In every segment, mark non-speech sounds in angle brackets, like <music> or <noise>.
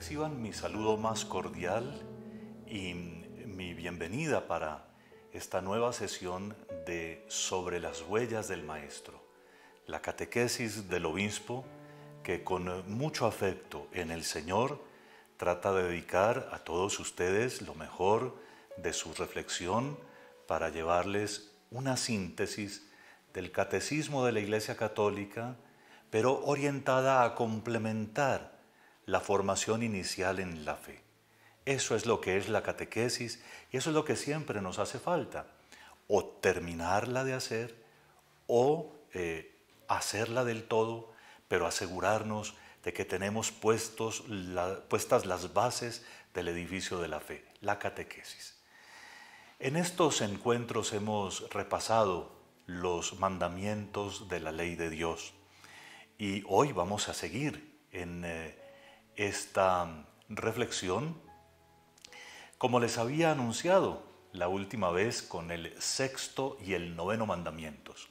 Reciban mi saludo más cordial y mi bienvenida para esta nueva sesión de Sobre las huellas del Maestro, la catequesis del obispo que con mucho afecto en el Señor trata de dedicar a todos ustedes lo mejor de su reflexión para llevarles una síntesis del catecismo de la Iglesia Católica, pero orientada a complementar la formación inicial en la fe. Eso es lo que es la catequesis y eso es lo que siempre nos hace falta. O terminarla de hacer o eh, hacerla del todo, pero asegurarnos de que tenemos puestos puestas las bases del edificio de la fe, la catequesis. En estos encuentros hemos repasado los mandamientos de la ley de Dios y hoy vamos a seguir en eh, esta reflexión. Como les había anunciado la última vez con el sexto y el noveno mandamientos,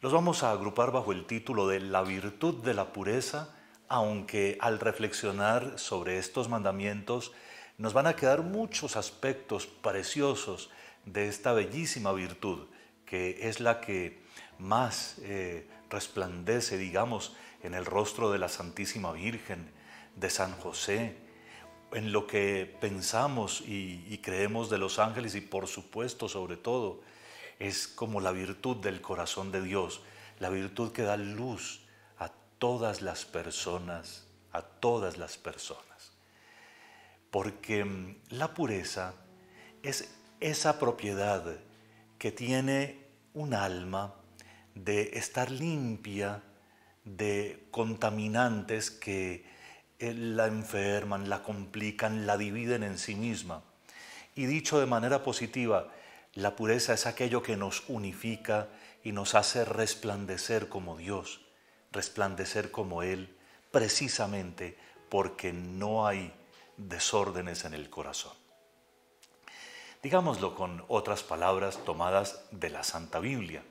los vamos a agrupar bajo el título de La virtud de la pureza, aunque al reflexionar sobre estos mandamientos nos van a quedar muchos aspectos preciosos de esta bellísima virtud, que es la que más eh, resplandece, digamos, en el rostro de la Santísima Virgen, de San José, en lo que pensamos y, creemos de los ángeles y por supuesto sobre todo es como la virtud del corazón de Dios, la virtud que da luz a todas las personas, a todas las personas. Porque mm, la pureza es esa propiedad que tiene un alma de estar limpia de contaminantes que eh, la enferman, la complican, la dividen en sí misma. Y dicho de manera positiva, la pureza es aquello que nos unifica y nos hace resplandecer como Dios, resplandecer como Él, precisamente porque no hay desórdenes en el corazón. Digámoslo con otras palabras tomadas de la Santa Biblia.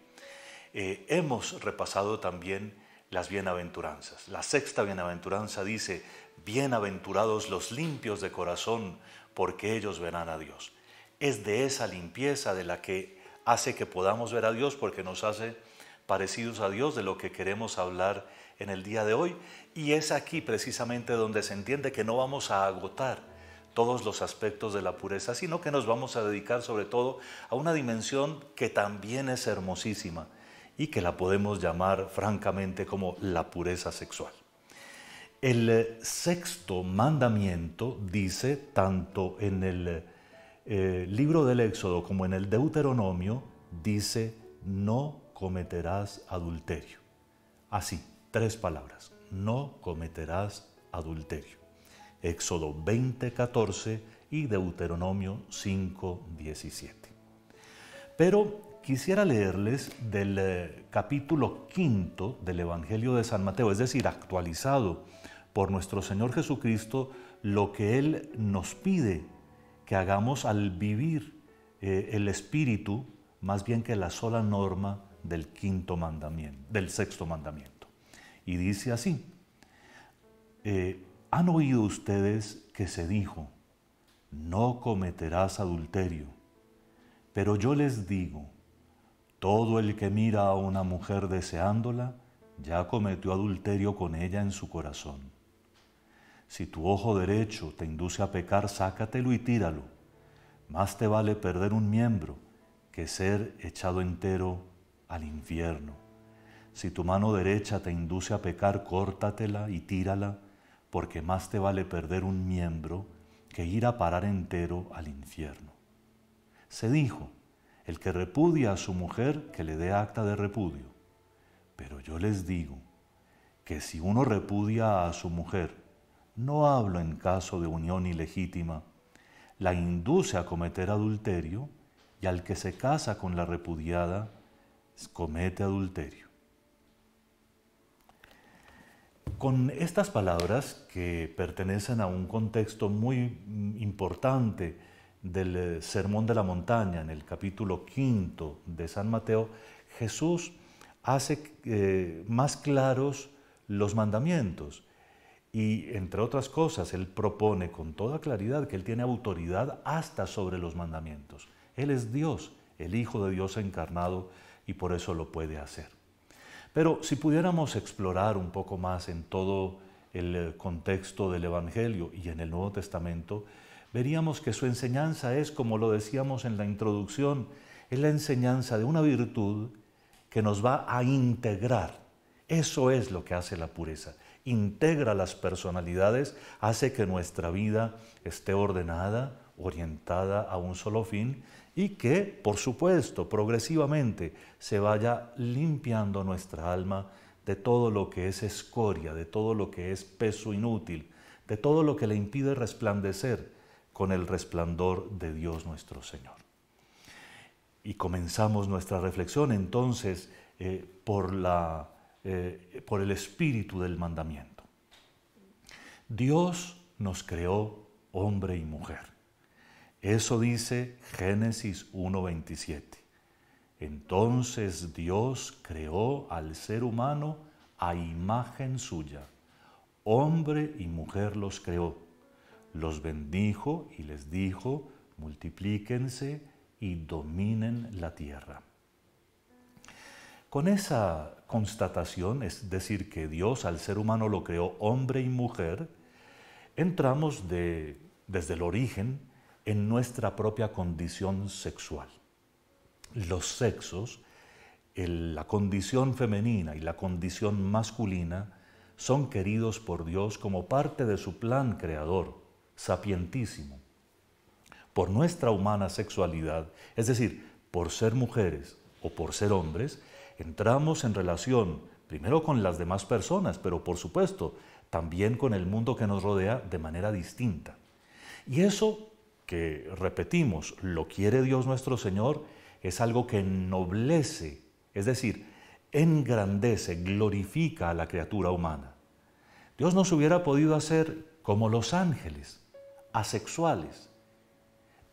Eh, hemos repasado también las bienaventuranzas. La sexta bienaventuranza dice, bienaventurados los limpios de corazón, porque ellos verán a Dios. Es de esa limpieza de la que hace que podamos ver a Dios, porque nos hace parecidos a Dios, de lo que queremos hablar en el día de hoy. Y es aquí precisamente donde se entiende que no vamos a agotar todos los aspectos de la pureza, sino que nos vamos a dedicar sobre todo a una dimensión que también es hermosísima, y que la podemos llamar francamente como la pureza sexual. El eh, sexto mandamiento dice, tanto en el eh, libro del Éxodo como en el Deuteronomio, dice, no cometerás adulterio. Así, tres palabras, no cometerás adulterio. Éxodo 20:14 y Deuteronomio 5:17. Pero Quisiera leerles del eh, capítulo quinto del Evangelio de San Mateo, es decir, actualizado por nuestro Señor Jesucristo, lo que Él nos pide que hagamos al vivir eh, el espíritu, más bien que la sola norma del quinto mandamiento, del sexto mandamiento. Y dice así, eh, ¿han oído ustedes que se dijo, no cometerás adulterio? Pero yo les digo, todo el que mira a una mujer deseándola, ya cometió adulterio con ella en su corazón. Si tu ojo derecho te induce a pecar, sácatelo y tíralo. Más te vale perder un miembro que ser echado entero al infierno. Si tu mano derecha te induce a pecar, córtatela y tírala, porque más te vale perder un miembro que ir a parar entero al infierno. Se dijo, el que repudia a su mujer, que le dé acta de repudio. Pero yo les digo que si uno repudia a su mujer, no hablo en caso de unión ilegítima, la induce a cometer adulterio y al que se casa con la repudiada, comete adulterio. Con estas palabras que pertenecen a un contexto muy mm, importante, del eh, Sermón de la Montaña, en el capítulo quinto de San Mateo, Jesús hace eh, más claros los mandamientos. Y entre otras cosas, Él propone con toda claridad que Él tiene autoridad hasta sobre los mandamientos. Él es Dios, el Hijo de Dios encarnado, y por eso lo puede hacer. Pero si pudiéramos explorar un poco más en todo el eh, contexto del Evangelio y en el Nuevo Testamento, veríamos que su enseñanza es, como lo decíamos en la introducción, es la enseñanza de una virtud que nos va a integrar. Eso es lo que hace la pureza. Integra las personalidades, hace que nuestra vida esté ordenada, orientada a un solo fin y que, por supuesto, progresivamente se vaya limpiando nuestra alma de todo lo que es escoria, de todo lo que es peso inútil, de todo lo que le impide resplandecer con el resplandor de Dios nuestro Señor. Y comenzamos nuestra reflexión entonces eh, por, la, eh, por el espíritu del mandamiento. Dios nos creó hombre y mujer. Eso dice Génesis 1.27. Entonces Dios creó al ser humano a imagen suya. Hombre y mujer los creó los bendijo y les dijo, multiplíquense y dominen la tierra. Con esa constatación, es decir, que Dios al ser humano lo creó hombre y mujer, entramos de, desde el origen en nuestra propia condición sexual. Los sexos, la condición femenina y la condición masculina, son queridos por Dios como parte de su plan creador sapientísimo, por nuestra humana sexualidad, es decir, por ser mujeres o por ser hombres, entramos en relación primero con las demás personas, pero por supuesto también con el mundo que nos rodea de manera distinta. Y eso que repetimos, lo quiere Dios nuestro Señor, es algo que ennoblece, es decir, engrandece, glorifica a la criatura humana. Dios nos hubiera podido hacer como los ángeles, asexuales.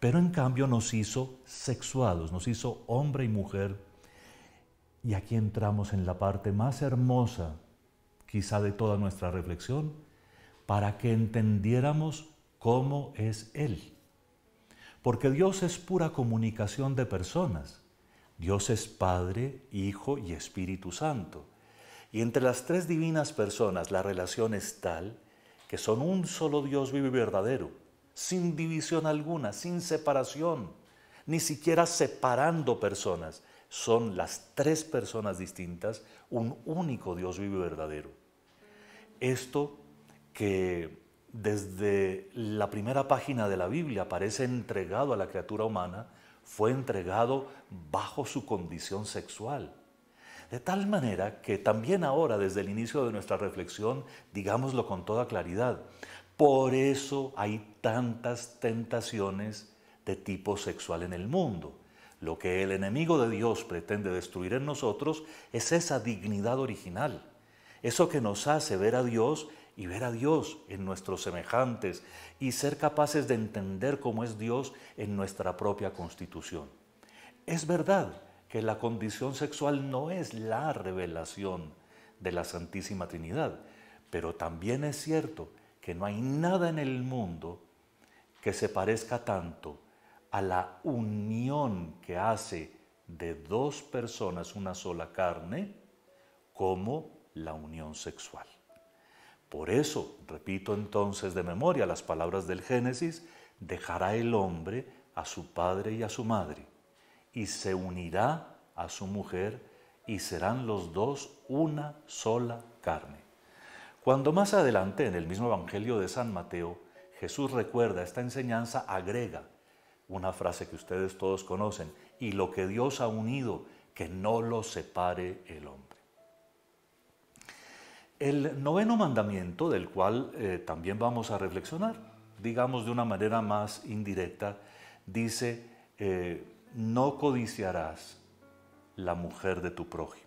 Pero en cambio nos hizo sexuados, nos hizo hombre y mujer. Y aquí entramos en la parte más hermosa, quizá de toda nuestra reflexión, para que entendiéramos cómo es Él. Porque Dios es pura comunicación de personas. Dios es Padre, Hijo y Espíritu Santo. Y entre las tres divinas personas la relación es tal que son un solo Dios vivo y verdadero sin división alguna, sin separación, ni siquiera separando personas. Son las tres personas distintas, un único Dios vivo y verdadero. Esto que desde la primera página de la Biblia parece entregado a la criatura humana, fue entregado bajo su condición sexual. De tal manera que también ahora, desde el inicio de nuestra reflexión, digámoslo con toda claridad, por eso hay tantas tentaciones de tipo sexual en el mundo. Lo que el enemigo de Dios pretende destruir en nosotros es esa dignidad original, eso que nos hace ver a Dios y ver a Dios en nuestros semejantes y ser capaces de entender cómo es Dios en nuestra propia constitución. Es verdad que la condición sexual no es la revelación de la Santísima Trinidad, pero también es cierto que no hay nada en el mundo que se parezca tanto a la unión que hace de dos personas una sola carne como la unión sexual. Por eso, repito entonces de memoria las palabras del Génesis, dejará el hombre a su padre y a su madre, y se unirá a su mujer, y serán los dos una sola carne. Cuando más adelante, en el mismo Evangelio de San Mateo, Jesús recuerda esta enseñanza, agrega una frase que ustedes todos conocen, y lo que Dios ha unido, que no lo separe el hombre. El noveno mandamiento, del cual eh, también vamos a reflexionar, digamos de una manera más indirecta, dice, eh, no codiciarás la mujer de tu prójimo.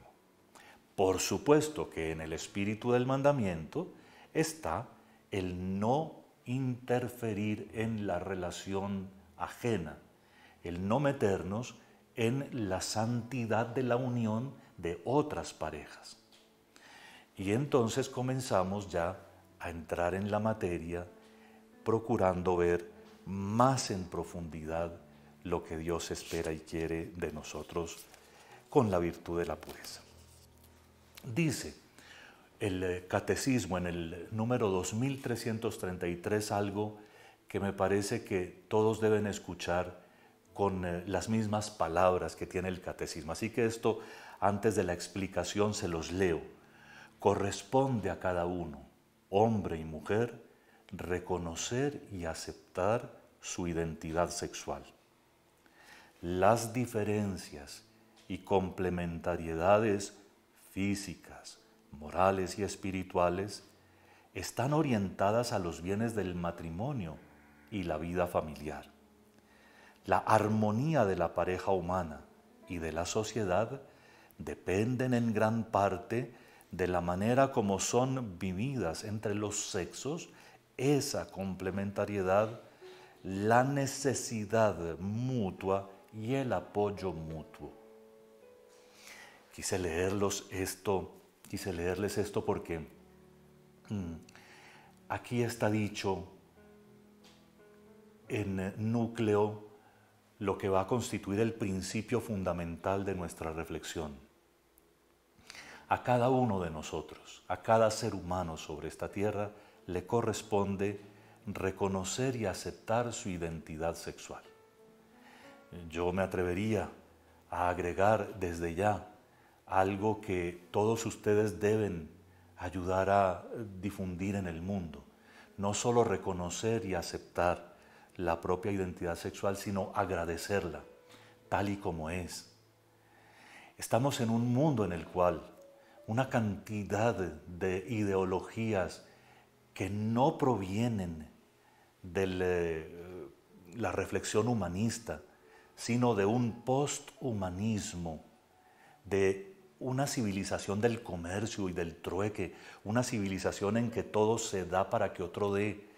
Por supuesto que en el espíritu del mandamiento está el no interferir en la relación ajena, el no meternos en la santidad de la unión de otras parejas. Y entonces comenzamos ya a entrar en la materia procurando ver más en profundidad lo que Dios espera y quiere de nosotros con la virtud de la pureza. Dice el eh, catecismo en el número 2333 algo que me parece que todos deben escuchar con eh, las mismas palabras que tiene el catecismo. Así que esto, antes de la explicación, se los leo. Corresponde a cada uno, hombre y mujer, reconocer y aceptar su identidad sexual. Las diferencias y complementariedades físicas, morales y espirituales, están orientadas a los bienes del matrimonio y la vida familiar. La armonía de la pareja humana y de la sociedad dependen en gran parte de la manera como son vividas entre los sexos esa complementariedad, la necesidad mutua y el apoyo mutuo quise leerlos esto, quise leerles esto porque mm, aquí está dicho en núcleo lo que va a constituir el principio fundamental de nuestra reflexión. A cada uno de nosotros, a cada ser humano sobre esta tierra, le corresponde reconocer y aceptar su identidad sexual. Yo me atrevería a agregar desde ya algo que todos ustedes deben ayudar a eh, difundir en el mundo. No solo reconocer y aceptar la propia identidad sexual, sino agradecerla tal y como es. Estamos en un mundo en el cual una cantidad de ideologías que no provienen de eh, la reflexión humanista, sino de un posthumanismo, de una civilización del comercio y del trueque, una civilización en que todo se da para que otro dé,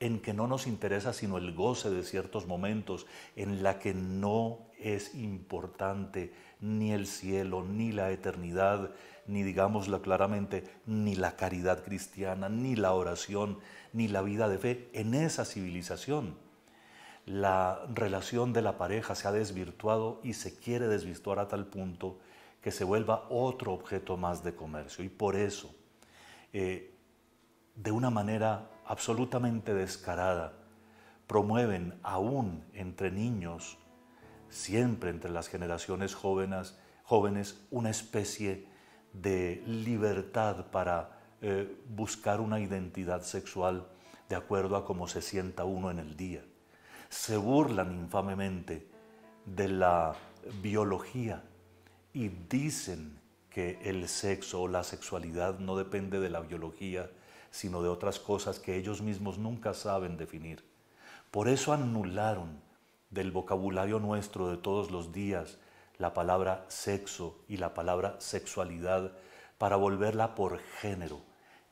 en que no nos interesa sino el goce de ciertos momentos, en la que no es importante ni el cielo, ni la eternidad, ni digámoslo claramente, ni la caridad cristiana, ni la oración, ni la vida de fe, en esa civilización la relación de la pareja se ha desvirtuado y se quiere desvirtuar a tal punto que se vuelva otro objeto más de comercio. Y por eso, eh, de una manera absolutamente descarada, promueven aún entre niños, siempre entre las generaciones jóvenes, jóvenes una especie de libertad para eh, buscar una identidad sexual de acuerdo a cómo se sienta uno en el día. Se burlan infamemente de la biología y dicen que el sexo o la sexualidad no depende de la biología, sino de otras cosas que ellos mismos nunca saben definir. Por eso anularon del vocabulario nuestro de todos los días la palabra sexo y la palabra sexualidad para volverla por género,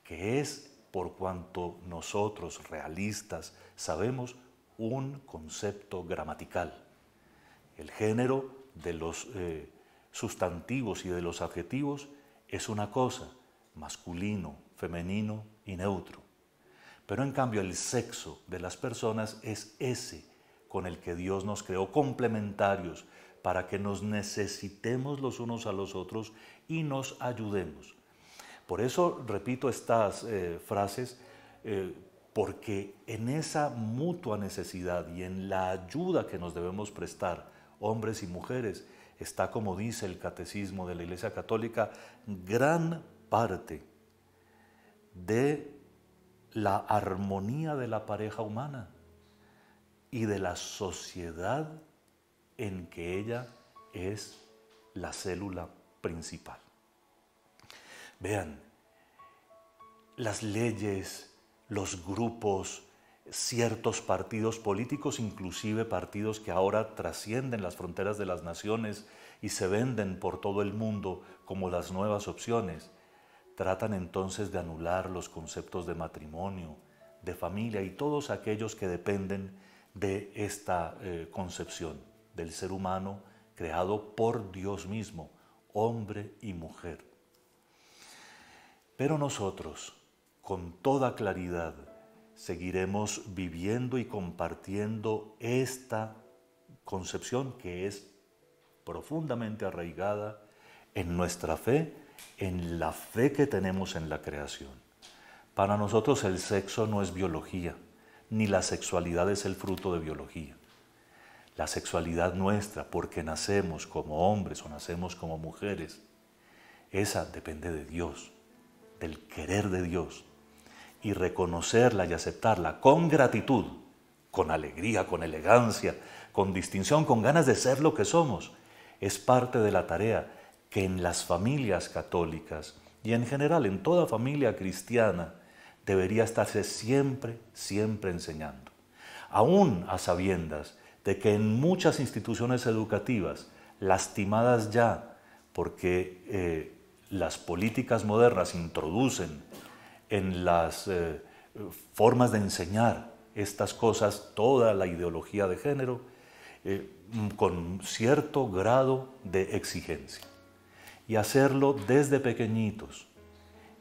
que es por cuanto nosotros realistas sabemos un concepto gramatical. El género de los eh, sustantivos y de los adjetivos es una cosa, masculino, femenino y neutro. Pero en cambio el sexo de las personas es ese con el que Dios nos creó complementarios para que nos necesitemos los unos a los otros y nos ayudemos. Por eso repito estas eh, frases, eh, porque en esa mutua necesidad y en la ayuda que nos debemos prestar, hombres y mujeres, está, como dice el catecismo de la Iglesia Católica, gran parte de la armonía de la pareja humana y de la sociedad en que ella es la célula principal. Vean, las leyes, los grupos, ciertos partidos políticos, inclusive partidos que ahora trascienden las fronteras de las naciones y se venden por todo el mundo como las nuevas opciones, tratan entonces de anular los conceptos de matrimonio, de familia y todos aquellos que dependen de esta eh, concepción del ser humano creado por Dios mismo, hombre y mujer. Pero nosotros, con toda claridad, seguiremos viviendo y compartiendo esta concepción que es profundamente arraigada en nuestra fe, en la fe que tenemos en la creación. Para nosotros el sexo no es biología, ni la sexualidad es el fruto de biología. La sexualidad nuestra, porque nacemos como hombres o nacemos como mujeres, esa depende de Dios, del querer de Dios, y reconocerla y aceptarla con gratitud, con alegría, con elegancia, con distinción, con ganas de ser lo que somos, es parte de la tarea que en las familias católicas y en general en toda familia cristiana debería estarse siempre, siempre enseñando. Aún a sabiendas de que en muchas instituciones educativas, lastimadas ya porque eh, las políticas modernas introducen en las eh, formas de enseñar estas cosas, toda la ideología de género, eh, con cierto grado de exigencia. Y hacerlo desde pequeñitos,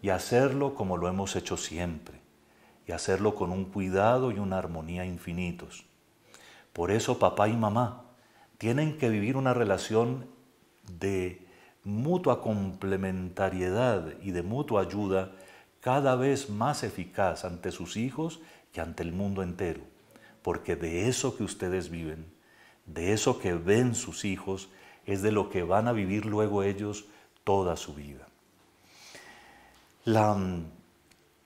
y hacerlo como lo hemos hecho siempre, y hacerlo con un cuidado y una armonía infinitos. Por eso papá y mamá tienen que vivir una relación de mutua complementariedad y de mutua ayuda cada vez más eficaz ante sus hijos y ante el mundo entero, porque de eso que ustedes viven, de eso que ven sus hijos, es de lo que van a vivir luego ellos toda su vida. La mm,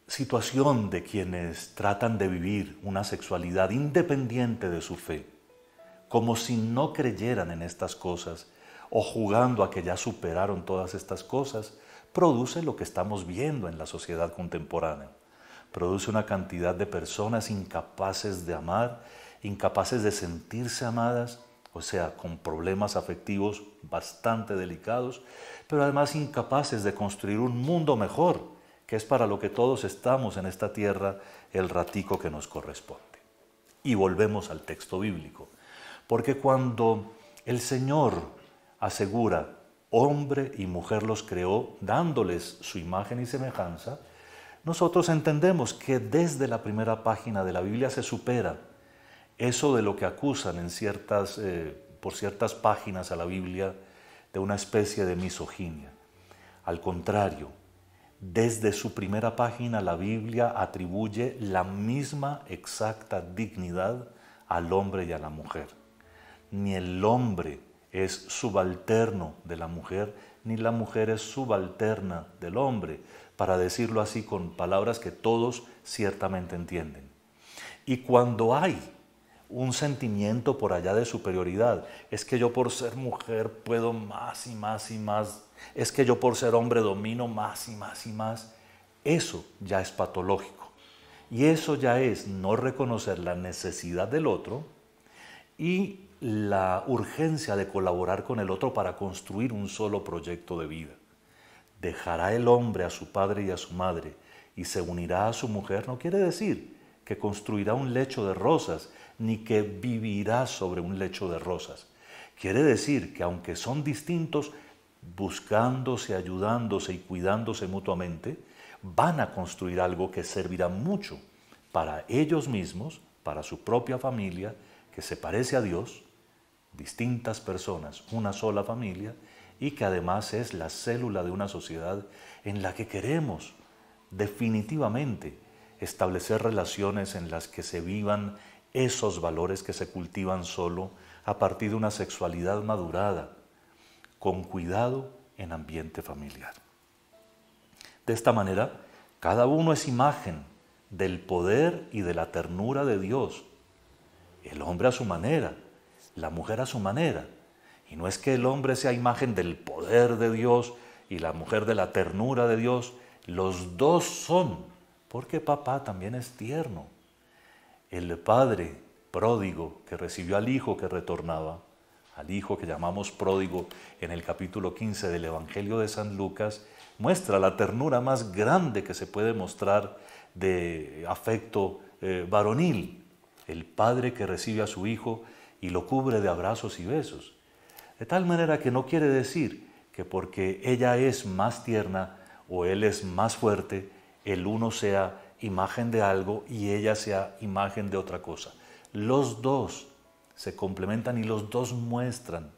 situación de quienes tratan de vivir una sexualidad independiente de su fe, como si no creyeran en estas cosas o jugando a que ya superaron todas estas cosas, produce lo que estamos viendo en la sociedad contemporánea. Produce una cantidad de personas incapaces de amar, incapaces de sentirse amadas, o sea, con problemas afectivos bastante delicados, pero además incapaces de construir un mundo mejor, que es para lo que todos estamos en esta tierra el ratico que nos corresponde. Y volvemos al texto bíblico, porque cuando el Señor asegura hombre y mujer los creó dándoles su imagen y semejanza, nosotros entendemos que desde la primera página de la Biblia se supera eso de lo que acusan en ciertas, eh, por ciertas páginas a la Biblia de una especie de misoginia. Al contrario, desde su primera página la Biblia atribuye la misma exacta dignidad al hombre y a la mujer. Ni el hombre es subalterno de la mujer, ni la mujer es subalterna del hombre, para decirlo así con palabras que todos ciertamente entienden. Y cuando hay un sentimiento por allá de superioridad. Es que yo por ser mujer puedo más y más y más. Es que yo por ser hombre domino más y más y más. Eso ya es patológico. Y eso ya es no reconocer la necesidad del otro y la urgencia de colaborar con el otro para construir un solo proyecto de vida. Dejará el hombre a su padre y a su madre y se unirá a su mujer no quiere decir que construirá un lecho de rosas, ni que vivirá sobre un lecho de rosas. Quiere decir que aunque son distintos, buscándose, ayudándose y cuidándose mutuamente, van a construir algo que servirá mucho para ellos mismos, para su propia familia, que se parece a Dios, distintas personas, una sola familia, y que además es la célula de una sociedad en la que queremos definitivamente establecer relaciones en las que se vivan esos valores que se cultivan solo a partir de una sexualidad madurada, con cuidado en ambiente familiar. De esta manera, cada uno es imagen del poder y de la ternura de Dios, el hombre a su manera, la mujer a su manera. Y no es que el hombre sea imagen del poder de Dios y la mujer de la ternura de Dios, los dos son, porque papá también es tierno. El padre pródigo que recibió al hijo que retornaba, al hijo que llamamos pródigo en el capítulo 15 del Evangelio de San Lucas, muestra la ternura más grande que se puede mostrar de afecto eh, varonil. El padre que recibe a su hijo y lo cubre de abrazos y besos. De tal manera que no quiere decir que porque ella es más tierna o él es más fuerte, el uno sea imagen de algo y ella sea imagen de otra cosa. Los dos se complementan y los dos muestran,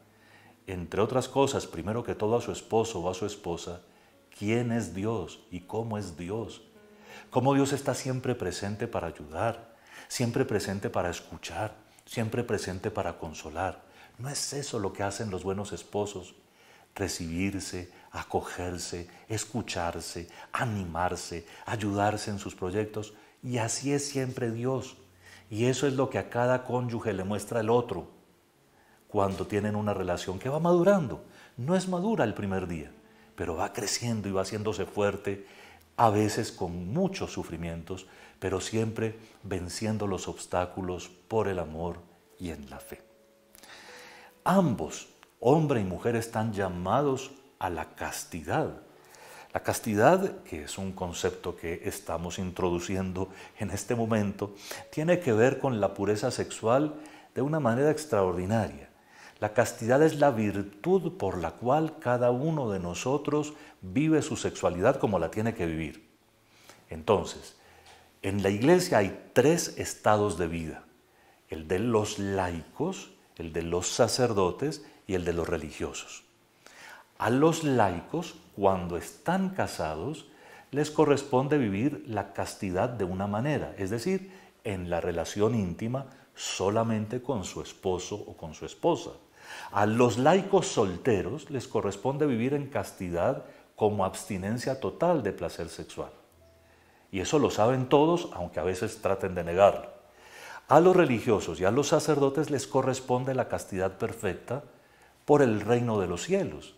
entre otras cosas, primero que todo a su esposo o a su esposa, quién es Dios y cómo es Dios. Cómo Dios está siempre presente para ayudar, siempre presente para escuchar, siempre presente para consolar. No es eso lo que hacen los buenos esposos. Recibirse, acogerse, escucharse, animarse, ayudarse en sus proyectos. Y así es siempre Dios. Y eso es lo que a cada cónyuge le muestra el otro cuando tienen una relación que va madurando. No es madura el primer día, pero va creciendo y va haciéndose fuerte, a veces con muchos sufrimientos, pero siempre venciendo los obstáculos por el amor y en la fe. Ambos, hombre y mujer, están llamados a la castidad. La castidad, que es un concepto que estamos introduciendo en este momento, tiene que ver con la pureza sexual de una manera extraordinaria. La castidad es la virtud por la cual cada uno de nosotros vive su sexualidad como la tiene que vivir. Entonces, en la iglesia hay tres estados de vida, el de los laicos, el de los sacerdotes y el de los religiosos. A los laicos, cuando están casados, les corresponde vivir la castidad de una manera, es decir, en la relación íntima solamente con su esposo o con su esposa. A los laicos solteros les corresponde vivir en castidad como abstinencia total de placer sexual y eso lo saben todos, aunque a veces traten de negarlo. A los religiosos y a los sacerdotes les corresponde la castidad perfecta por el reino de los cielos,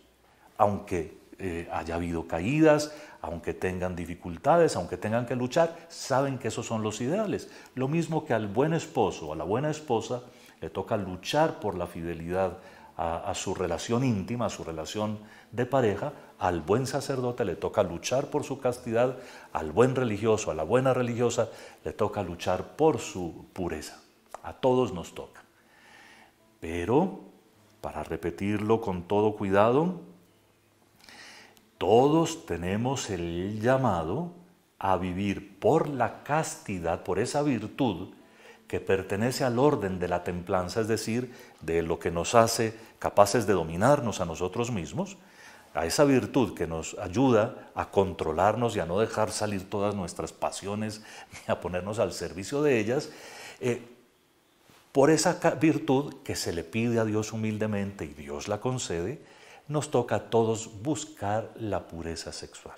aunque eh, haya habido caídas, aunque tengan dificultades, aunque tengan que luchar, saben que esos son los ideales. Lo mismo que al buen esposo o a la buena esposa le toca luchar por la fidelidad a su relación íntima, a su relación de pareja, al buen sacerdote le toca luchar por su castidad, al buen religioso, a la buena religiosa le toca luchar por su pureza. A todos nos toca. Pero, para repetirlo con todo cuidado, todos tenemos el llamado a vivir por la castidad, por esa virtud que pertenece al orden de la templanza, es decir, de lo que nos hace capaces de dominarnos a nosotros mismos, a esa virtud que nos ayuda a controlarnos y a no dejar salir todas nuestras pasiones y <laughs> a ponernos al servicio de ellas, eh, por esa virtud que se le pide a Dios humildemente y Dios la concede, nos toca a todos buscar la pureza sexual.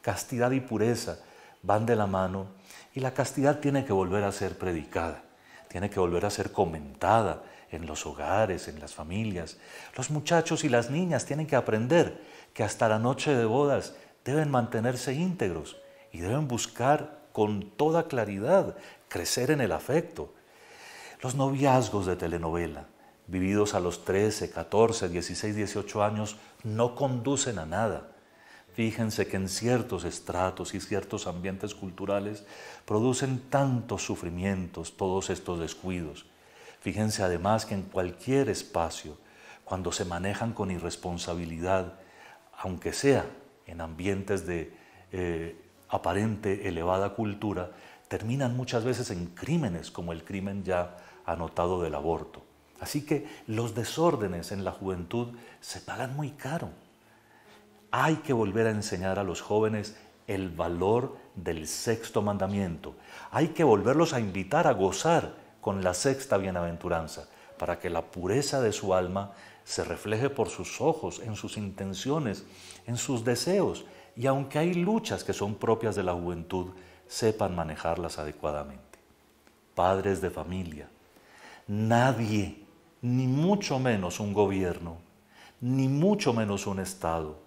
Castidad y pureza van de la mano y la castidad tiene que volver a ser predicada, tiene que volver a ser comentada, en los hogares, en las familias. Los muchachos y las niñas tienen que aprender que hasta la noche de bodas deben mantenerse íntegros y deben buscar con toda claridad crecer en el afecto. Los noviazgos de telenovela, vividos a los 13, 14, 16, 18 años, no conducen a nada. Fíjense que en ciertos estratos y ciertos ambientes culturales producen tantos sufrimientos todos estos descuidos. Fíjense además que en cualquier espacio, cuando se manejan con irresponsabilidad, aunque sea en ambientes de eh, aparente elevada cultura, terminan muchas veces en crímenes como el crimen ya anotado del aborto. Así que los desórdenes en la juventud se pagan muy caro. Hay que volver a enseñar a los jóvenes el valor del sexto mandamiento. Hay que volverlos a invitar a gozar con la sexta bienaventuranza, para que la pureza de su alma se refleje por sus ojos, en sus intenciones, en sus deseos, y aunque hay luchas que son propias de la juventud, sepan manejarlas adecuadamente. Padres de familia, nadie, ni mucho menos un gobierno, ni mucho menos un Estado,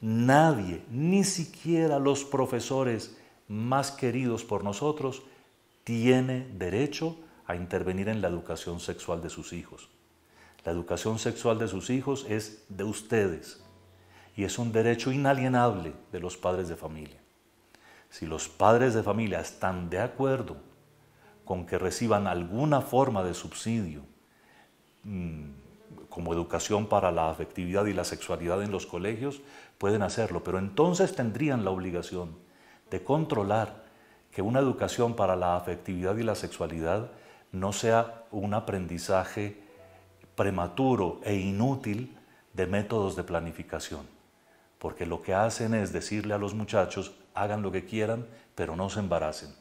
nadie, ni siquiera los profesores más queridos por nosotros, tiene derecho a a intervenir en la educación sexual de sus hijos. La educación sexual de sus hijos es de ustedes y es un derecho inalienable de los padres de familia. Si los padres de familia están de acuerdo con que reciban alguna forma de subsidio mm, como educación para la afectividad y la sexualidad en los colegios, pueden hacerlo, pero entonces tendrían la obligación de controlar que una educación para la afectividad y la sexualidad no sea un aprendizaje prematuro e inútil de métodos de planificación, porque lo que hacen es decirle a los muchachos, hagan lo que quieran, pero no se embaracen.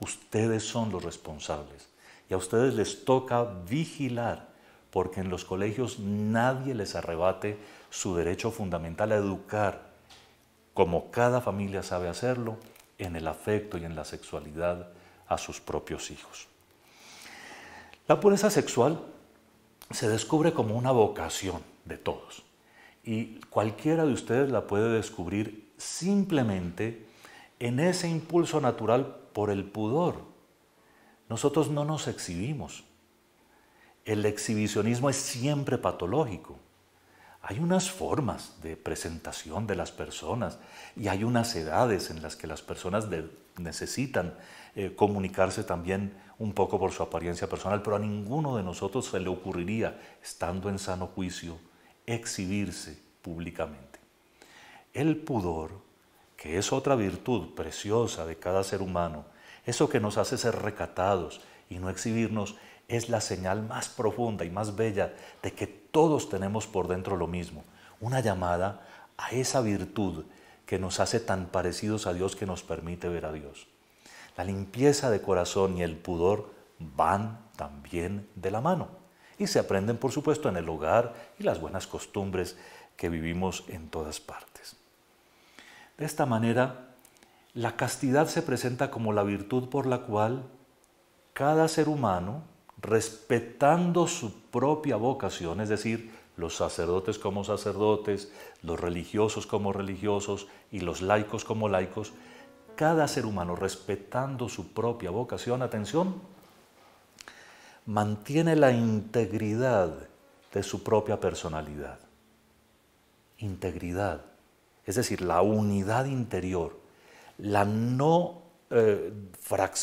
Ustedes son los responsables y a ustedes les toca vigilar, porque en los colegios nadie les arrebate su derecho fundamental a educar, como cada familia sabe hacerlo, en el afecto y en la sexualidad a sus propios hijos. La pureza sexual se descubre como una vocación de todos y cualquiera de ustedes la puede descubrir simplemente en ese impulso natural por el pudor. Nosotros no nos exhibimos. El exhibicionismo es siempre patológico. Hay unas formas de presentación de las personas y hay unas edades en las que las personas necesitan eh, comunicarse también un poco por su apariencia personal, pero a ninguno de nosotros se le ocurriría, estando en sano juicio, exhibirse públicamente. El pudor, que es otra virtud preciosa de cada ser humano, eso que nos hace ser recatados y no exhibirnos, es la señal más profunda y más bella de que todos tenemos por dentro lo mismo, una llamada a esa virtud que nos hace tan parecidos a Dios que nos permite ver a Dios. La limpieza de corazón y el pudor van también de la mano y se aprenden, por supuesto, en el hogar y las buenas costumbres que vivimos en todas partes. De esta manera, la castidad se presenta como la virtud por la cual cada ser humano, respetando su propia vocación, es decir, los sacerdotes como sacerdotes, los religiosos como religiosos y los laicos como laicos, cada ser humano, respetando su propia vocación, atención, mantiene la integridad de su propia personalidad. Integridad, es decir, la unidad interior, la no eh,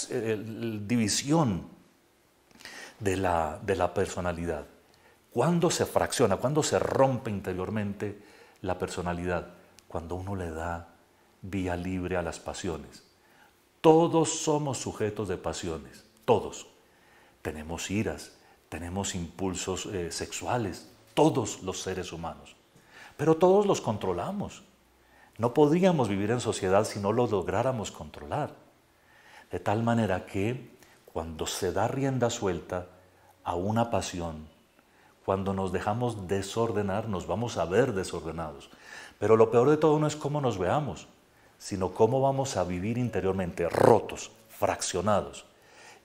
eh, división de la, de la personalidad. Cuando se fracciona, cuando se rompe interiormente la personalidad, cuando uno le da vía libre a las pasiones. Todos somos sujetos de pasiones, todos. Tenemos iras, tenemos impulsos eh, sexuales, todos los seres humanos. Pero todos los controlamos. No podríamos vivir en sociedad si no lo lográramos controlar. De tal manera que cuando se da rienda suelta a una pasión, cuando nos dejamos desordenar, nos vamos a ver desordenados. Pero lo peor de todo no es cómo nos veamos, sino cómo vamos a vivir interiormente, rotos, fraccionados.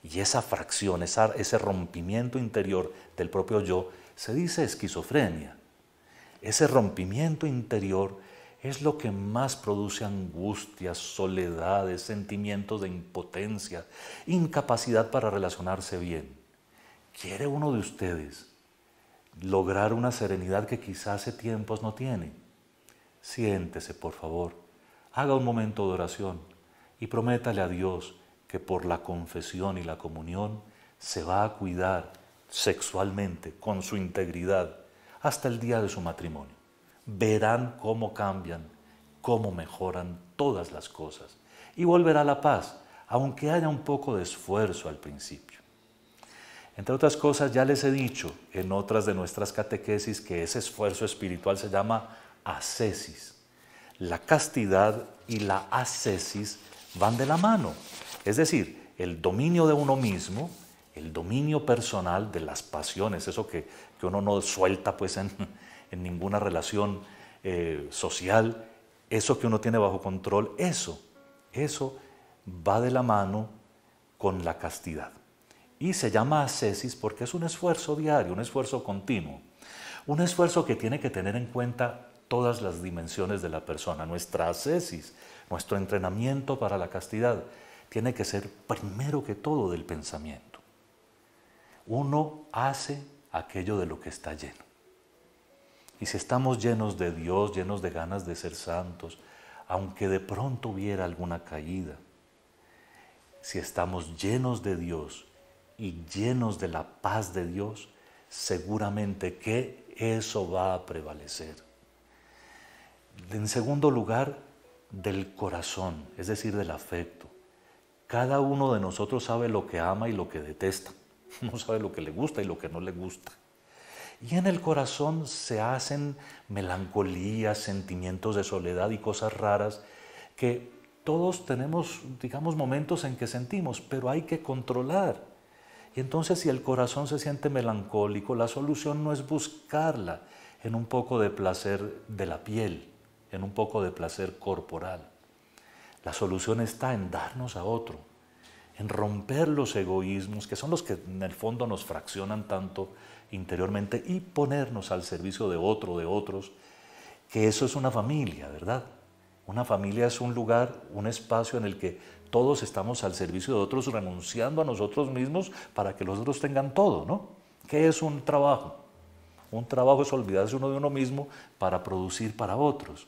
Y esa fracción, ese rompimiento interior del propio yo, se dice esquizofrenia. Ese rompimiento interior es lo que más produce angustias, soledades, sentimientos de impotencia, incapacidad para relacionarse bien. ¿Quiere uno de ustedes lograr una serenidad que quizás hace tiempos no tiene? Siéntese, por favor haga un momento de oración y prométale a Dios que por la confesión y la comunión se va a cuidar sexualmente, con su integridad, hasta el día de su matrimonio. Verán cómo cambian, cómo mejoran todas las cosas y volverá la paz, aunque haya un poco de esfuerzo al principio. Entre otras cosas, ya les he dicho en otras de nuestras catequesis que ese esfuerzo espiritual se llama ascesis la castidad y la ascesis van de la mano. Es decir, el dominio de uno mismo, el dominio personal de las pasiones, eso que, uno no suelta pues en, ninguna relación eh, social, eso que uno tiene bajo control, eso, eso va de la mano con la castidad. Y se llama ascesis porque es un esfuerzo diario, un esfuerzo continuo, un esfuerzo que tiene que tener en cuenta todas las dimensiones de la persona. Nuestra ascesis, nuestro entrenamiento para la castidad, tiene que ser primero que todo del pensamiento. Uno hace aquello de lo que está lleno. Y si estamos llenos de Dios, llenos de ganas de ser santos, aunque de pronto hubiera alguna caída, si estamos llenos de Dios y llenos de la paz de Dios, seguramente que eso va a prevalecer. En segundo lugar, del corazón, es decir, del afecto. Cada uno de nosotros sabe lo que ama y lo que detesta. <laughs> No sabe lo que le gusta y lo que no le gusta. Y en el corazón se hacen melancolías, sentimientos de soledad y cosas raras que todos tenemos, digamos, momentos en que sentimos, pero hay que controlar. Y entonces si el corazón se siente melancólico, la solución no es buscarla en un poco de placer de la piel, en un poco de placer corporal. La solución está en darnos a otro, en romper los egoísmos, que son los que en el fondo nos fraccionan tanto interiormente, y ponernos al servicio de otro, de otros, que eso es una familia, ¿verdad? Una familia es un lugar, un espacio en el que todos estamos al servicio de otros, renunciando a nosotros mismos para que los otros tengan todo, ¿no? ¿Qué es un trabajo? Un trabajo es olvidarse uno de uno mismo para producir para otros.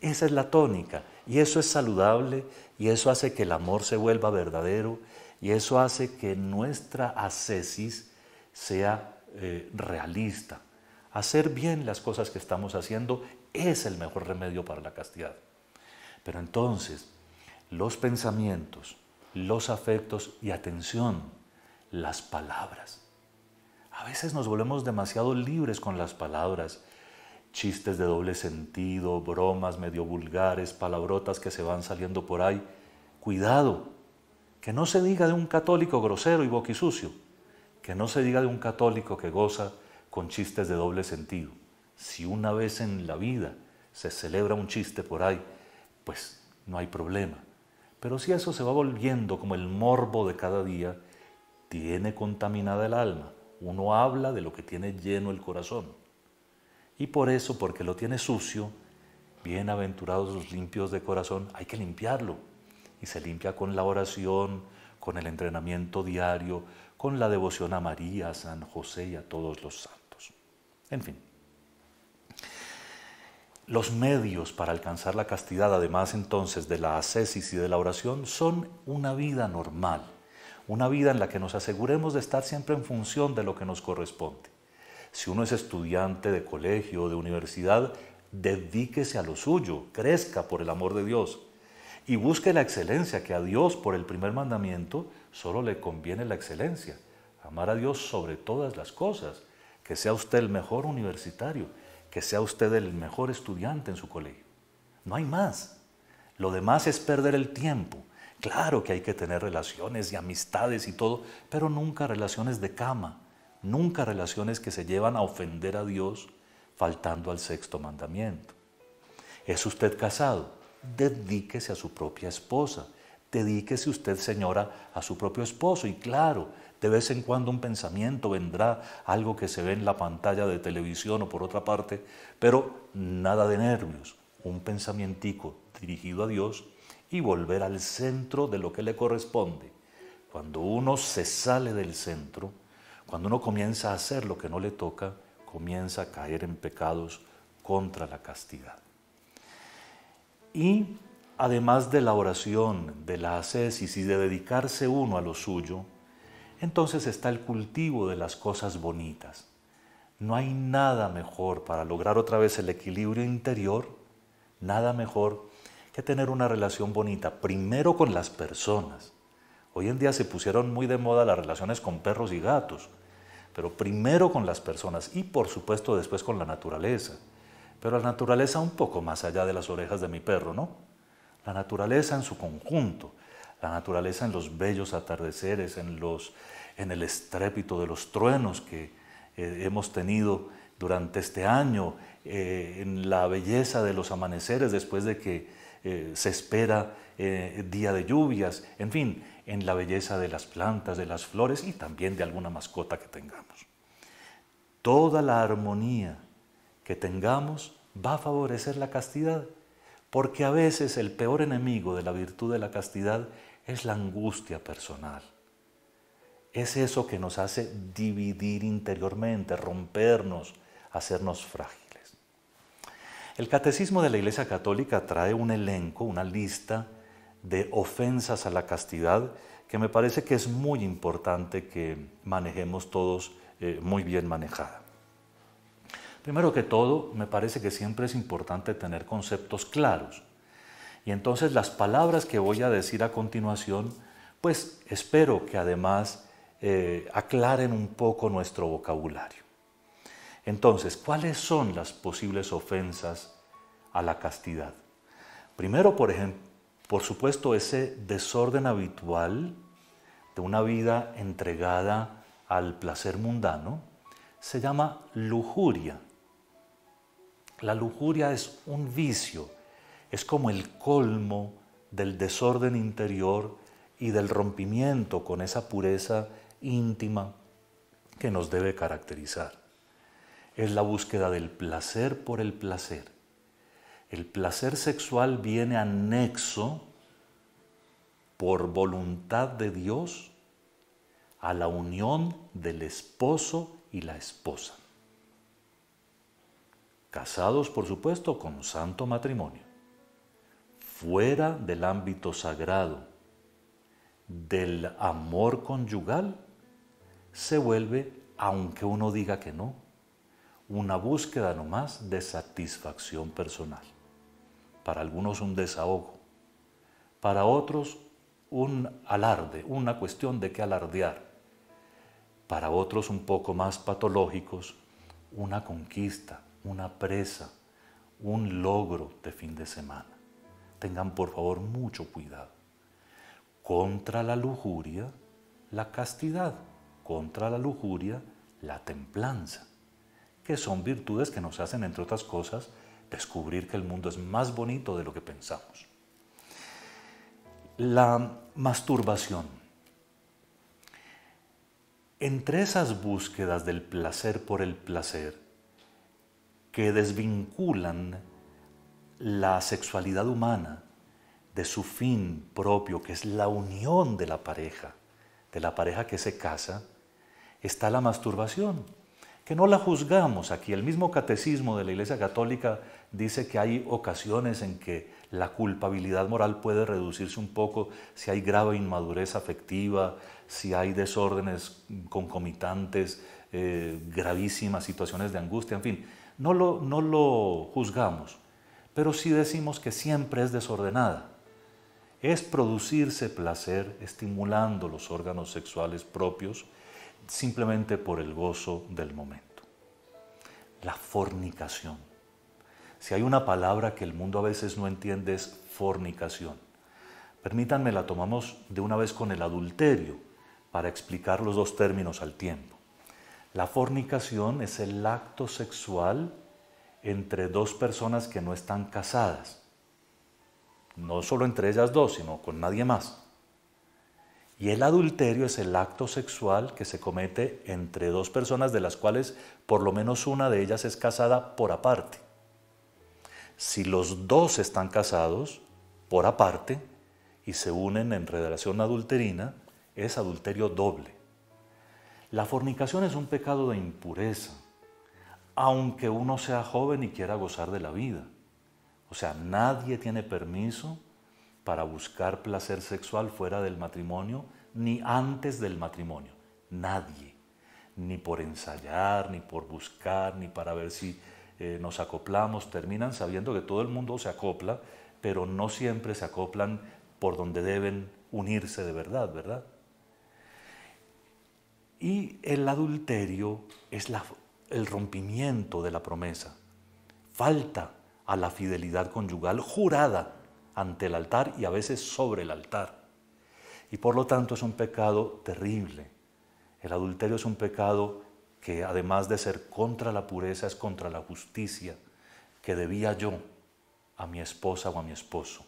Esa es la tónica y eso es saludable y eso hace que el amor se vuelva verdadero y eso hace que nuestra ascesis sea eh, realista. Hacer bien las cosas que estamos haciendo es el mejor remedio para la castidad. Pero entonces, los pensamientos, los afectos y atención, las palabras. A veces nos volvemos demasiado libres con las palabras chistes de doble sentido, bromas medio vulgares, palabrotas que se van saliendo por ahí. Cuidado, que no se diga de un católico grosero y boquisucio, que no se diga de un católico que goza con chistes de doble sentido. Si una vez en la vida se celebra un chiste por ahí, pues no hay problema. Pero si eso se va volviendo como el morbo de cada día, tiene contaminada el alma. Uno habla de lo que tiene lleno el corazón. Y por eso, porque lo tiene sucio, bienaventurados los limpios de corazón, hay que limpiarlo. Y se limpia con la oración, con el entrenamiento diario, con la devoción a María, a San José y a todos los santos. En fin. Los medios para alcanzar la castidad, además entonces de la ascesis y de la oración, son una vida normal, una vida en la que nos aseguremos de estar siempre en función de lo que nos corresponde. Si uno es estudiante de colegio, o de universidad, dedíquese a lo suyo, crezca por el amor de Dios y busque la excelencia, que a Dios por el primer mandamiento solo le conviene la excelencia. Amar a Dios sobre todas las cosas, que sea usted el mejor universitario, que sea usted el mejor estudiante en su colegio. No hay más. Lo demás es perder el tiempo. Claro que hay que tener relaciones y amistades y todo, pero nunca relaciones de cama, Nunca relaciones que se llevan a ofender a Dios faltando al sexto mandamiento. ¿Es usted casado? Dedíquese a su propia esposa. Dedíquese usted, señora, a su propio esposo. Y claro, de vez en cuando un pensamiento vendrá, algo que se ve en la pantalla de televisión o por otra parte, pero nada de nervios. Un pensamientico dirigido a Dios y volver al centro de lo que le corresponde. Cuando uno se sale del centro, cuando uno comienza a hacer lo que no le toca, comienza a caer en pecados contra la castidad. Y además de la oración, de la asesis y de dedicarse uno a lo suyo, entonces está el cultivo de las cosas bonitas. No hay nada mejor para lograr otra vez el equilibrio interior, nada mejor que tener una relación bonita, primero con las personas. Hoy en día se pusieron muy de moda las relaciones con perros y gatos pero primero con las personas y por supuesto después con la naturaleza. Pero la naturaleza un poco más allá de las orejas de mi perro, ¿no? La naturaleza en su conjunto, la naturaleza en los bellos atardeceres, en, los, en el estrépito de los truenos que eh, hemos tenido durante este año, eh, en la belleza de los amaneceres después de que eh, se espera día de lluvias, en fin, en la belleza de las plantas, de las flores y también de alguna mascota que tengamos. Toda la armonía que tengamos va a favorecer la castidad, porque a veces el peor enemigo de la virtud de la castidad es la angustia personal. Es eso que nos hace dividir interiormente, rompernos, hacernos frágiles. El catecismo de la Iglesia Católica trae un elenco, una lista de ofensas a la castidad que me parece que es muy importante que manejemos todos eh, muy bien manejada. Primero que todo, me parece que siempre es importante tener conceptos claros. Y entonces las palabras que voy a decir a continuación, pues espero que además eh, aclaren un poco nuestro vocabulario. Entonces, ¿cuáles son las posibles ofensas a la castidad? Primero, por ejemplo, por supuesto, ese desorden habitual de una vida entregada al placer mundano se llama lujuria. La lujuria es un vicio, es como el colmo del desorden interior y del rompimiento con esa pureza íntima que nos debe caracterizar. Es la búsqueda del placer por el placer el placer sexual viene anexo por voluntad de Dios a la unión del esposo y la esposa. Casados, por supuesto, con santo matrimonio. Fuera del ámbito sagrado, del amor conyugal, se vuelve, aunque uno diga que no, una búsqueda nomás de satisfacción personal para algunos un desahogo, para otros un alarde, una cuestión de qué alardear, para otros un poco más patológicos, una conquista, una presa, un logro de fin de semana. Tengan por favor mucho cuidado. Contra la lujuria, la castidad. Contra la lujuria, la templanza, que son virtudes que nos hacen, entre otras cosas, descubrir que el mundo es más bonito de lo que pensamos. La masturbación. Entre esas búsquedas del placer por el placer que desvinculan la sexualidad humana de su fin propio, que es la unión de la pareja, de la pareja que se casa, está la masturbación, que no la juzgamos aquí. El mismo catecismo de la Iglesia Católica dice que hay ocasiones en que la culpabilidad moral puede reducirse un poco si hay grave inmadurez afectiva, si hay desórdenes concomitantes, eh, gravísimas situaciones de angustia, en fin, no lo, no lo juzgamos, pero sí decimos que siempre es desordenada. Es producirse placer estimulando los órganos sexuales propios simplemente por el gozo del momento. La fornicación si hay una palabra que el mundo a veces no entiende es fornicación. Permítanme, la tomamos de una vez con el adulterio para explicar los dos términos al tiempo. La fornicación es el acto sexual entre dos personas que no están casadas. No solo entre ellas dos, sino con nadie más. Y el adulterio es el acto sexual que se comete entre dos personas de las cuales por lo menos una de ellas es casada por aparte. Si los dos están casados, por aparte, y se unen en relación adulterina, es adulterio doble. La fornicación es un pecado de impureza, aunque uno sea joven y quiera gozar de la vida. O sea, nadie tiene permiso para buscar placer sexual fuera del matrimonio ni antes del matrimonio. Nadie. Ni por ensayar, ni por buscar, ni para ver si eh, nos acoplamos, terminan sabiendo que todo el mundo se acopla, pero no siempre se acoplan por donde deben unirse de verdad, ¿verdad? Y el adulterio es el rompimiento de la promesa, falta a la fidelidad conyugal jurada ante el altar y a veces sobre el altar. Y por lo tanto es un pecado terrible. El adulterio es un pecado que además de ser contra la pureza es contra la justicia que debía yo a mi esposa o a mi esposo.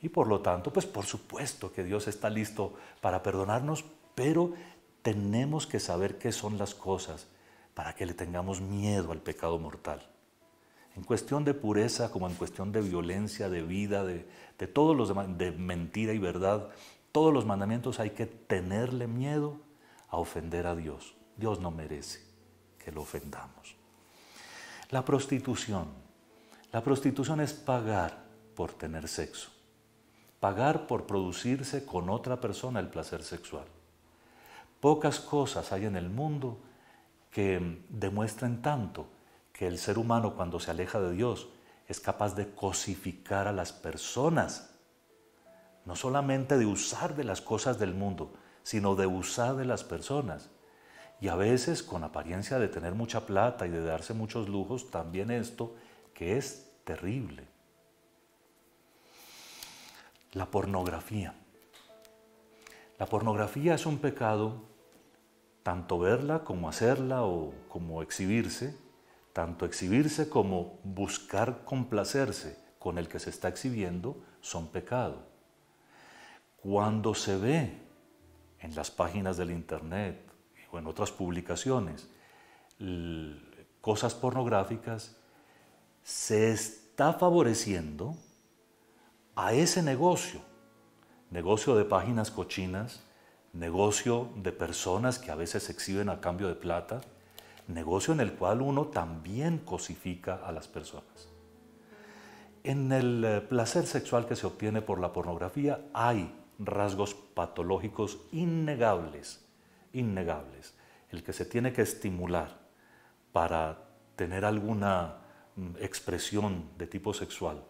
Y por lo tanto, pues por supuesto que Dios está listo para perdonarnos, pero tenemos que saber qué son las cosas para que le tengamos miedo al pecado mortal. En cuestión de pureza, como en cuestión de violencia, de vida, de, de todos los de mentira y verdad, todos los mandamientos hay que tenerle miedo a ofender a Dios. Dios no merece que lo ofendamos. La prostitución. La prostitución es pagar por tener sexo. Pagar por producirse con otra persona el placer sexual. Pocas cosas hay en el mundo que demuestren tanto que el ser humano cuando se aleja de Dios es capaz de cosificar a las personas, no solamente de usar de las cosas del mundo, sino de usar de las personas. Y a veces con apariencia de tener mucha plata y de darse muchos lujos, también esto que es terrible. La pornografía. La pornografía es un pecado, tanto verla como hacerla o como exhibirse, tanto exhibirse como buscar complacerse con el que se está exhibiendo son pecado. Cuando se ve en las páginas del Internet, en otras publicaciones cosas pornográficas, se está favoreciendo a ese negocio, negocio de páginas cochinas, negocio de personas que a veces exhiben a cambio de plata, negocio en el cual uno también cosifica a las personas. En el eh, placer sexual que se obtiene por la pornografía hay rasgos patológicos innegables innegables, el que se tiene que estimular para tener alguna mm, expresión de tipo sexual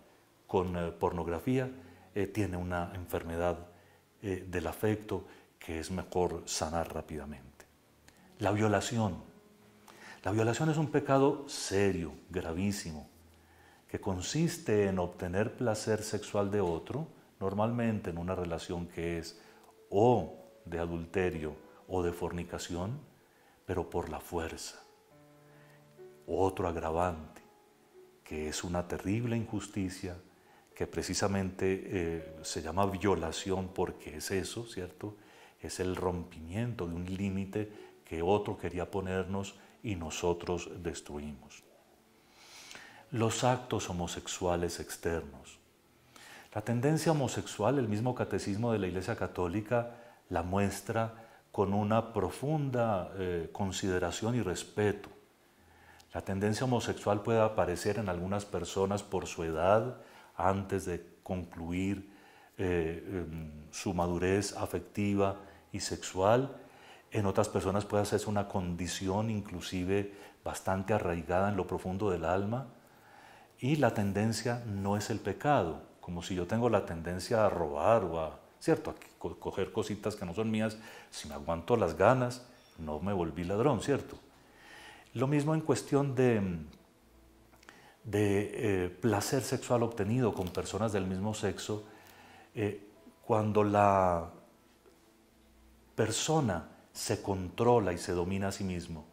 con eh, pornografía, eh, tiene una enfermedad eh, del afecto que es mejor sanar rápidamente. La violación. La violación es un pecado serio, gravísimo, que consiste en obtener placer sexual de otro, normalmente en una relación que es o de adulterio, o de fornicación, pero por la fuerza. Otro agravante, que es una terrible injusticia, que precisamente eh, se llama violación porque es eso, ¿cierto? Es el rompimiento de un límite que otro quería ponernos y nosotros destruimos. Los actos homosexuales externos. La tendencia homosexual, el mismo catecismo de la Iglesia Católica, la muestra con una profunda eh, consideración y respeto. La tendencia homosexual puede aparecer en algunas personas por su edad, antes de concluir eh, em, su madurez afectiva y sexual. En otras personas puede hacerse una condición inclusive bastante arraigada en lo profundo del alma. Y la tendencia no es el pecado, como si yo tengo la tendencia a robar o a ¿cierto? coger cositas que no son mías, si me aguanto las ganas, no me volví ladrón, ¿cierto? Lo mismo en cuestión de, de eh, placer sexual obtenido con personas del mismo sexo, eh, cuando la persona se controla y se domina a sí mismo,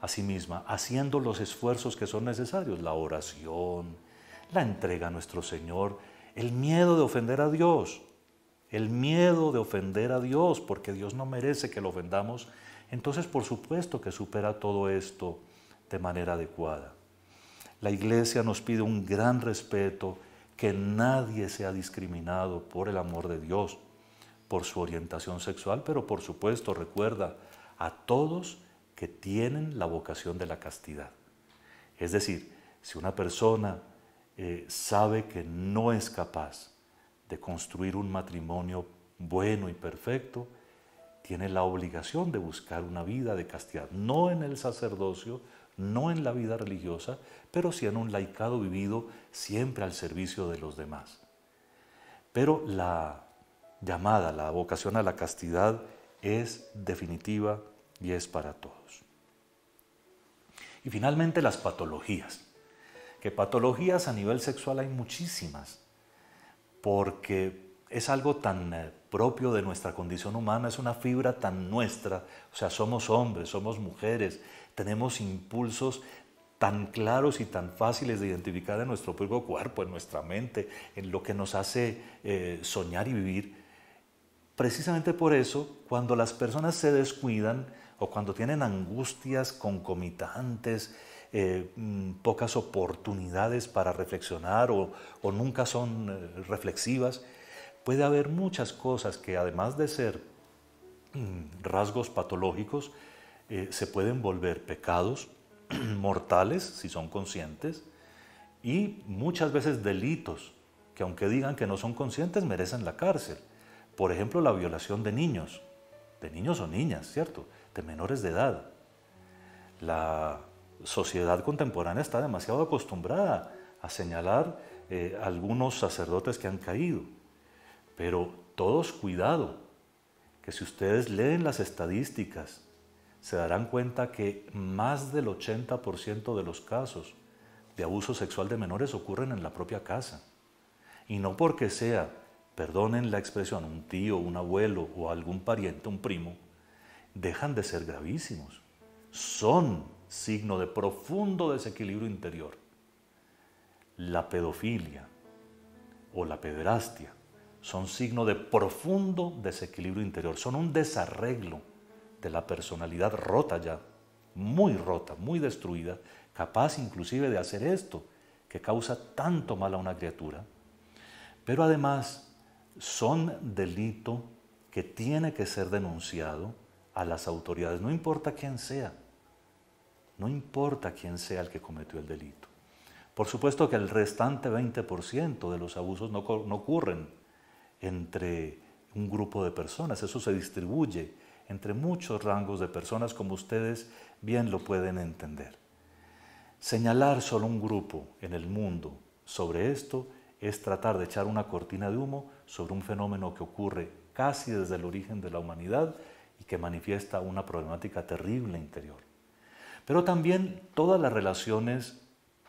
a sí misma, haciendo los esfuerzos que son necesarios, la oración, la entrega a nuestro Señor, el miedo de ofender a Dios, el miedo de ofender a Dios, porque Dios no merece que lo ofendamos, entonces por supuesto que supera todo esto de manera adecuada. La iglesia nos pide un gran respeto, que nadie sea discriminado por el amor de Dios, por su orientación sexual, pero por supuesto recuerda a todos que tienen la vocación de la castidad. Es decir, si una persona eh, sabe que no es capaz, de construir un matrimonio bueno y perfecto, tiene la obligación de buscar una vida de castidad, no en el sacerdocio, no en la vida religiosa, pero sí en un laicado vivido siempre al servicio de los demás. Pero la llamada, la vocación a la castidad es definitiva y es para todos. Y finalmente las patologías, que patologías a nivel sexual hay muchísimas porque es algo tan eh, propio de nuestra condición humana, es una fibra tan nuestra, o sea, somos hombres, somos mujeres, tenemos impulsos tan claros y tan fáciles de identificar en nuestro propio cuerpo, en nuestra mente, en lo que nos hace eh, soñar y vivir. Precisamente por eso, cuando las personas se descuidan o cuando tienen angustias concomitantes, eh, mm, pocas oportunidades para reflexionar o, nunca son eh, reflexivas. Puede haber muchas cosas que además de ser mm, rasgos patológicos, eh, se pueden volver pecados <clears throat> mortales si son conscientes y muchas veces delitos que aunque digan que no son conscientes merecen la cárcel. Por ejemplo, la violación de niños, de niños o niñas, ¿cierto? De menores de edad. La sociedad contemporánea está demasiado acostumbrada a señalar eh, algunos sacerdotes que han caído. Pero todos cuidado, que si ustedes leen las estadísticas, se darán cuenta que más del 80% de los casos de abuso sexual de menores ocurren en la propia casa. Y no porque sea, perdonen la expresión, un tío, un abuelo o algún pariente, un primo, dejan de ser gravísimos. Son signo de profundo desequilibrio interior. La pedofilia o la pederastia son signo de profundo desequilibrio interior, son un desarreglo de la personalidad rota ya, muy rota, muy destruida, capaz inclusive de hacer esto que causa tanto mal a una criatura. Pero además son delito que tiene que ser denunciado a las autoridades, no importa quién sea no importa quién sea el que cometió el delito. Por supuesto que el restante 20% de los abusos no, ocurren entre un grupo de personas, eso se distribuye entre muchos rangos de personas como ustedes bien lo pueden entender. Señalar solo un grupo en el mundo sobre esto es tratar de echar una cortina de humo sobre un fenómeno que ocurre casi desde el origen de la humanidad y que manifiesta una problemática terrible interior pero también todas las relaciones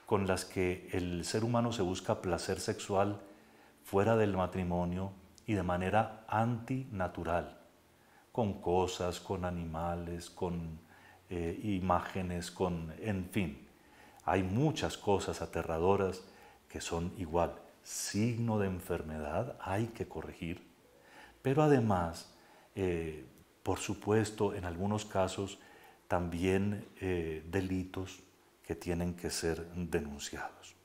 con las que el ser humano se busca placer sexual fuera del matrimonio y de manera antinatural, con cosas, con animales, con eh, imágenes, con, en fin. Hay muchas cosas aterradoras que son igual signo de enfermedad, hay que corregir, pero además, eh, por supuesto, en algunos casos también eh, delitos que tienen que ser denunciados.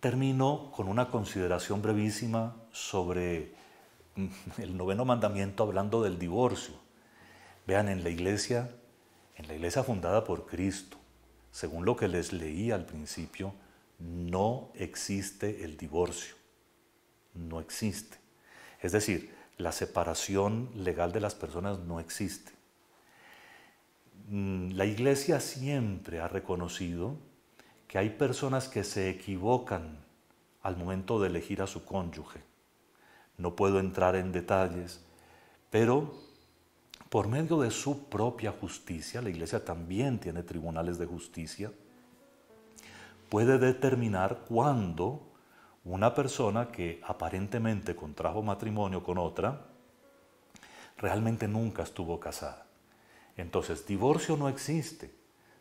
Termino con una consideración brevísima sobre mm, el noveno mandamiento hablando del divorcio. Vean, en la iglesia, en la iglesia fundada por Cristo, según lo que les leí al principio, no existe el divorcio. No existe. Es decir, la separación legal de las personas no existe. Mm, la Iglesia siempre ha reconocido que hay personas que se equivocan al momento de elegir a su cónyuge. No puedo entrar en detalles, pero por medio de su propia justicia, la Iglesia también tiene tribunales de justicia, puede determinar cuándo una persona que aparentemente contrajo matrimonio con otra, realmente nunca estuvo casada. Entonces, divorcio no existe.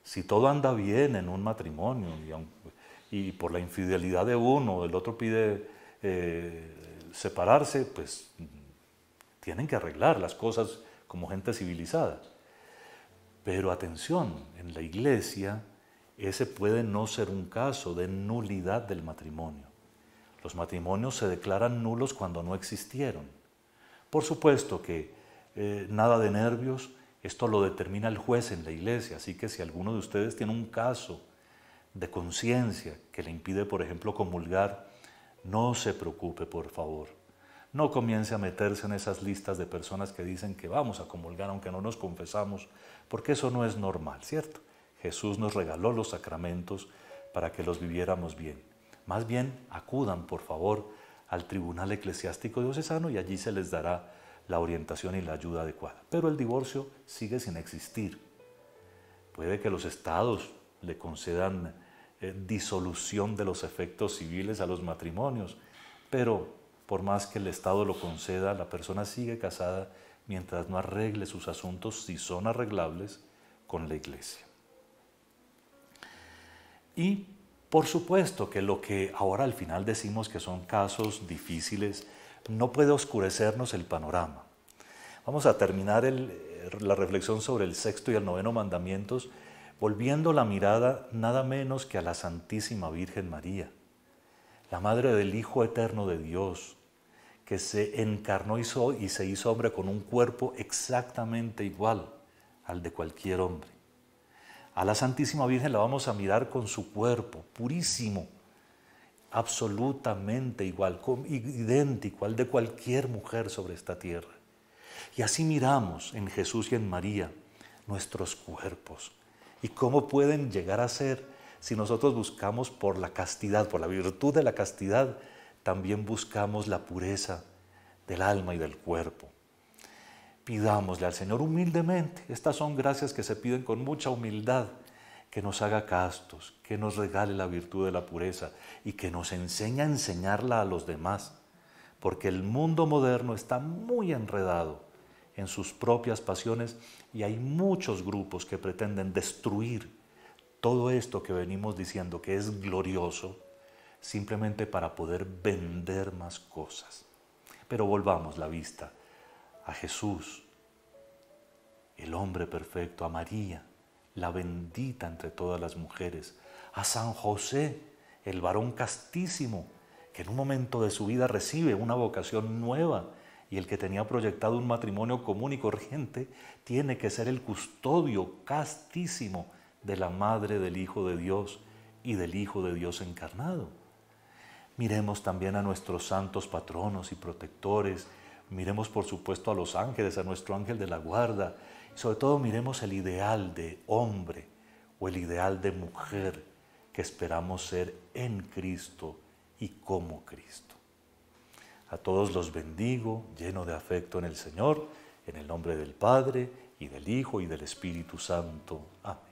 Si todo anda bien en un matrimonio y, por la infidelidad de uno, el otro pide eh, separarse, pues tienen que arreglar las cosas como gente civilizada. Pero atención, en la iglesia ese puede no ser un caso de nulidad del matrimonio. Los matrimonios se declaran nulos cuando no existieron. Por supuesto que eh, nada de nervios, esto lo determina el juez en la iglesia, así que si alguno de ustedes tiene un caso de conciencia que le impide, por ejemplo, comulgar, no se preocupe, por favor. No comience a meterse en esas listas de personas que dicen que vamos a comulgar aunque no nos confesamos, porque eso no es normal, ¿cierto? Jesús nos regaló los sacramentos para que los viviéramos bien. Más bien acudan, por favor, al Tribunal Eclesiástico Diocesano y allí se les dará la orientación y la ayuda adecuada. Pero el divorcio sigue sin existir. Puede que los estados le concedan eh, disolución de los efectos civiles a los matrimonios, pero por más que el Estado lo conceda, la persona sigue casada mientras no arregle sus asuntos, si son arreglables, con la iglesia. Y por supuesto que lo que ahora al final decimos que son casos difíciles no puede oscurecernos el panorama. Vamos a terminar la reflexión sobre el sexto y el noveno mandamientos volviendo la mirada nada menos que a la Santísima Virgen María, la Madre del Hijo Eterno de Dios, que se encarnó y se hizo hombre con un cuerpo exactamente igual al de cualquier hombre. A la Santísima Virgen la vamos a mirar con su cuerpo, purísimo, absolutamente igual, idéntico al de cualquier mujer sobre esta tierra. Y así miramos en Jesús y en María nuestros cuerpos y cómo pueden llegar a ser si nosotros buscamos por la castidad, por la virtud de la castidad, también buscamos la pureza del alma y del cuerpo. Pidámosle al Señor humildemente. Estas son gracias que se piden con mucha humildad, que nos haga castos, que nos regale la virtud de la pureza y que nos enseñe a enseñarla a los demás, porque el mundo moderno está muy enredado en sus propias pasiones y hay muchos grupos que pretenden destruir todo esto que venimos diciendo que es glorioso simplemente para poder vender más cosas. Pero volvamos la vista a Jesús, el hombre perfecto, a María, la bendita entre todas las mujeres, a San José, el varón castísimo, que en un momento de su vida recibe una vocación nueva y el que tenía proyectado un matrimonio común y corriente, tiene que ser el custodio castísimo de la madre del Hijo de Dios y del Hijo de Dios encarnado. Miremos también a nuestros santos patronos y protectores, Miremos por supuesto a los ángeles, a nuestro ángel de la guarda. Y sobre todo miremos el ideal de hombre o el ideal de mujer que esperamos ser en Cristo y como Cristo. A todos los bendigo, lleno de afecto en el Señor, en el nombre del Padre y del Hijo y del Espíritu Santo. Amén.